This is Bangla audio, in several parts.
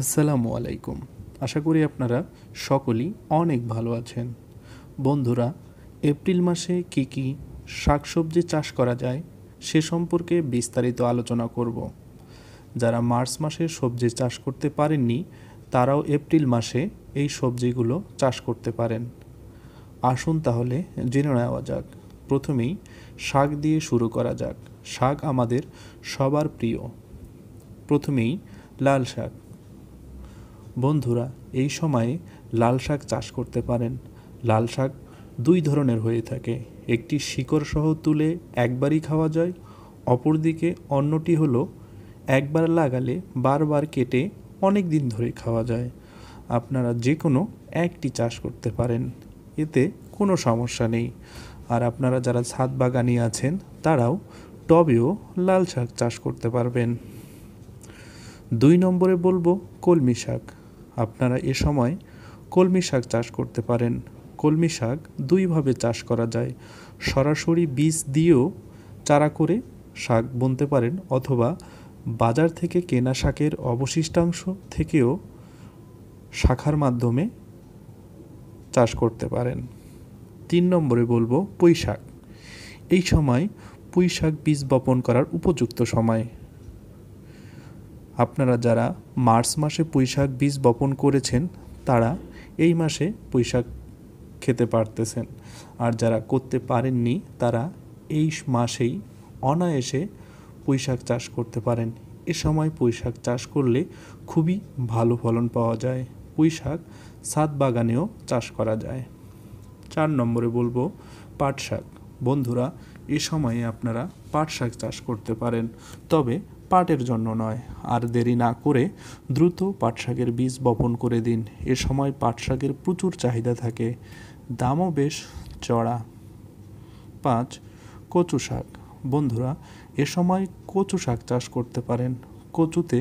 আসসালামু আলাইকুম আশা করি আপনারা সকলেই অনেক ভালো আছেন বন্ধুরা এপ্রিল মাসে কি কি শাকসবজি চাষ করা যায় সে সম্পর্কে বিস্তারিত আলোচনা করব যারা মার্চ মাসে সবজি চাষ করতে পারেননি তারাও এপ্রিল মাসে এই সবজিগুলো চাষ করতে পারেন আসুন তাহলে জেনে নেওয়া যাক প্রথমেই শাক দিয়ে শুরু করা যাক শাক আমাদের সবার প্রিয় প্রথমেই লাল শাক বন্ধুরা এই সময়ে লাল শাক চাষ করতে পারেন লাল শাক দুই ধরনের হয়ে থাকে একটি শিকড় সহ তুলে একবারই খাওয়া যায় অপরদিকে অন্যটি হলো একবার লাগালে বারবার কেটে অনেক দিন ধরে খাওয়া যায় আপনারা যে কোনো একটি চাষ করতে পারেন এতে কোনো সমস্যা নেই আর আপনারা যারা ছাদ বাগানি আছেন তারাও টবেও লাল শাক চাষ করতে পারবেন দুই নম্বরে বলবো কলমি শাক আপনারা এ সময় কলমি শাক চাষ করতে পারেন কলমি শাক দুইভাবে চাষ করা যায় সরাসরি বীজ দিয়েও চারা করে শাক বুনতে পারেন অথবা বাজার থেকে কেনা শাকের অবশিষ্টাংশ থেকেও শাখার মাধ্যমে চাষ করতে পারেন তিন নম্বরে বলবো পুঁই শাক এই সময় পুঁই শাক বীজ বপন করার উপযুক্ত সময় আপনারা যারা মার্চ মাসে পুঁইশাক বীজ বপন করেছেন তারা এই মাসে পুঁইশাক খেতে পারতেছেন আর যারা করতে পারেননি তারা এই মাসেই অনায়াসে পুঁইশাক চাষ করতে পারেন এ সময় পুঁইশাক চাষ করলে খুবই ভালো ফলন পাওয়া যায় পুঁইশাক সাত বাগানেও চাষ করা যায় চার নম্বরে বলবো পাট শাক বন্ধুরা এ সময়ে আপনারা পাট শাক চাষ করতে পারেন তবে পাটের জন্য নয় আর দেরি না করে দ্রুত পাটশাকের বীজ বপন করে দিন এ সময় পাটশাকের প্রচুর চাহিদা থাকে দামও বেশ চড়া পাঁচ কচু শাক বন্ধুরা এ সময় কচু শাক চাষ করতে পারেন কচুতে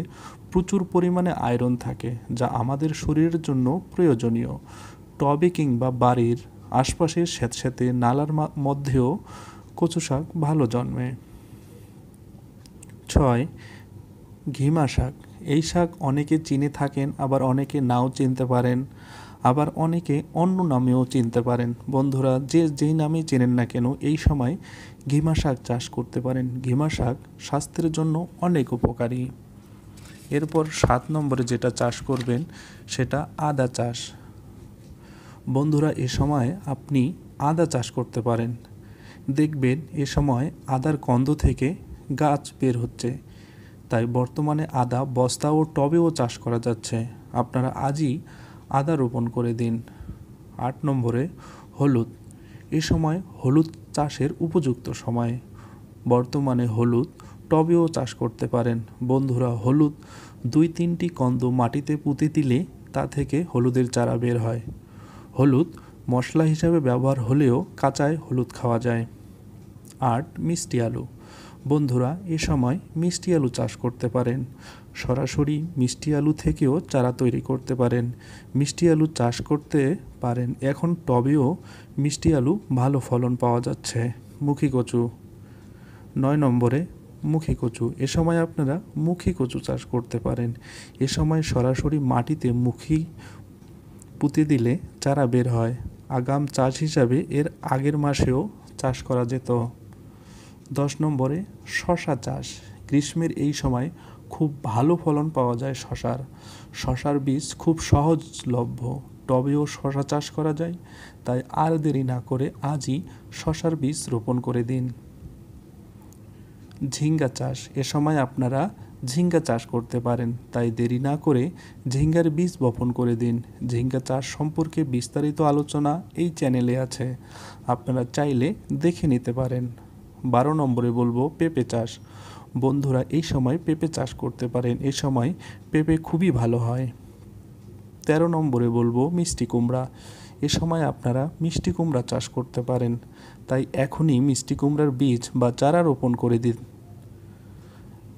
প্রচুর পরিমাণে আয়রন থাকে যা আমাদের শরীরের জন্য প্রয়োজনীয় টবে কিংবা বাড়ির আশপাশের স্যাঁতস্যাঁতে নালার মধ্যেও কচু শাক ভালো জন্মে ছয় ঘিমা শাক এই শাক অনেকে চিনে থাকেন আবার অনেকে নাও চিনতে পারেন আবার অনেকে অন্য নামেও চিনতে পারেন বন্ধুরা যে যেই নামে চেনেন না কেন এই সময় ঘিমা শাক চাষ করতে পারেন ঘিমা শাক স্বাস্থ্যের জন্য অনেক উপকারী এরপর সাত নম্বরে যেটা চাষ করবেন সেটা আদা চাষ বন্ধুরা এ সময় আপনি আদা চাষ করতে পারেন দেখবেন এ সময় আদার কন্দ থেকে গাছ বের হচ্ছে তাই বর্তমানে আদা বস্তা ও টবেও চাষ করা যাচ্ছে আপনারা আজই আদা রোপণ করে দিন আট নম্বরে হলুদ এ সময় হলুদ চাষের উপযুক্ত সময় বর্তমানে হলুদ টবেও চাষ করতে পারেন বন্ধুরা হলুদ দুই তিনটি কন্দ মাটিতে পুঁতে দিলে তা থেকে হলুদের চারা বের হয় হলুদ মশলা হিসাবে ব্যবহার হলেও কাঁচায় হলুদ খাওয়া যায় আট মিষ্টি আলু বন্ধুরা এ সময় মিষ্টি আলু চাষ করতে পারেন সরাসরি মিষ্টি আলু থেকেও চারা তৈরি করতে পারেন মিষ্টি আলু চাষ করতে পারেন এখন টবেও মিষ্টি আলু ভালো ফলন পাওয়া যাচ্ছে মুখী কচু নয় নম্বরে মুখী কচু এ সময় আপনারা মুখী কচু চাষ করতে পারেন এ সময় সরাসরি মাটিতে মুখী পুঁতে দিলে চারা বের হয় আগাম চাষ হিসাবে এর আগের মাসেও চাষ করা যেত দশ নম্বরে শশা চাষ গ্রীষ্মের এই সময় খুব ভালো ফলন পাওয়া যায় শশার শশার বীজ খুব সহজলভ্য টবেও শশা চাষ করা যায় তাই আর দেরি না করে আজই শশার বীজ রোপণ করে দিন ঝিঙ্গা চাষ এ সময় আপনারা ঝিঙ্গা চাষ করতে পারেন তাই দেরি না করে ঝিঙ্গার বীজ বপন করে দিন ঝিঙ্গা চাষ সম্পর্কে বিস্তারিত আলোচনা এই চ্যানেলে আছে আপনারা চাইলে দেখে নিতে পারেন বারো নম্বরে বলবো পেঁপে চাষ বন্ধুরা এই সময় পেঁপে চাষ করতে পারেন এ সময় পেঁপে খুবই ভালো হয় তেরো নম্বরে বলবো মিষ্টি কুমড়া এ সময় আপনারা মিষ্টি কুমড়া চাষ করতে পারেন তাই এখনই মিষ্টি কুমড়ার বীজ বা চারা রোপণ করে দিন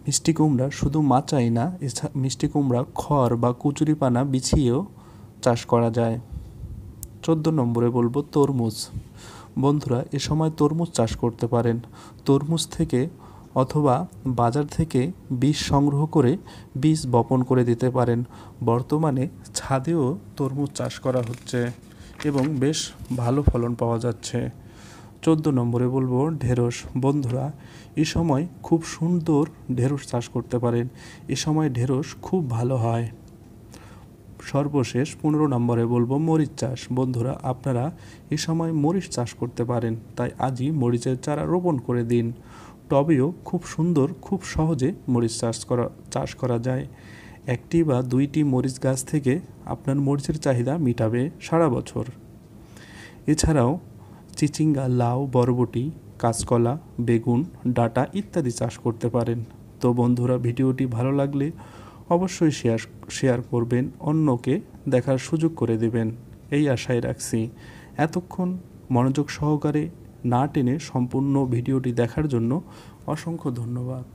মিষ্টি কুমড়া শুধু মাচাই না এছাড়া মিষ্টি কুমড়া খড় বা কুচুরি বিছিয়েও চাষ করা যায় চোদ্দ নম্বরে বলবো তরমুজ বন্ধুরা এ সময় তরমুজ চাষ করতে পারেন তরমুজ থেকে অথবা বাজার থেকে বীজ সংগ্রহ করে বীজ বপন করে দিতে পারেন বর্তমানে ছাদেও তরমুজ চাষ করা হচ্ছে এবং বেশ ভালো ফলন পাওয়া যাচ্ছে চোদ্দ নম্বরে বলবো ঢেঁড়স বন্ধুরা এ সময় খুব সুন্দর ঢেঁড়স চাষ করতে পারেন এ সময় ঢেঁড়স খুব ভালো হয় সর্বশেষ পনেরো নম্বরে বলবো মরিচ চাষ বন্ধুরা আপনারা এ সময় মরিচ চাষ করতে পারেন তাই আজই মরিচের চারা রোপণ করে দিন টবেও খুব সুন্দর খুব সহজে মরিচ চাষ করা চাষ করা যায় একটি বা দুইটি মরিচ গাছ থেকে আপনার মরিচের চাহিদা মিটাবে সারা বছর এছাড়াও চিচিঙ্গা লাউ বরবটি কাঁচকলা বেগুন ডাটা ইত্যাদি চাষ করতে পারেন তো বন্ধুরা ভিডিওটি ভালো লাগলে অবশ্যই শেয়ার শেয়ার করবেন অন্যকে দেখার সুযোগ করে দেবেন এই আশায় রাখছি এতক্ষণ মনোযোগ সহকারে না টেনে সম্পূর্ণ ভিডিওটি দেখার জন্য অসংখ্য ধন্যবাদ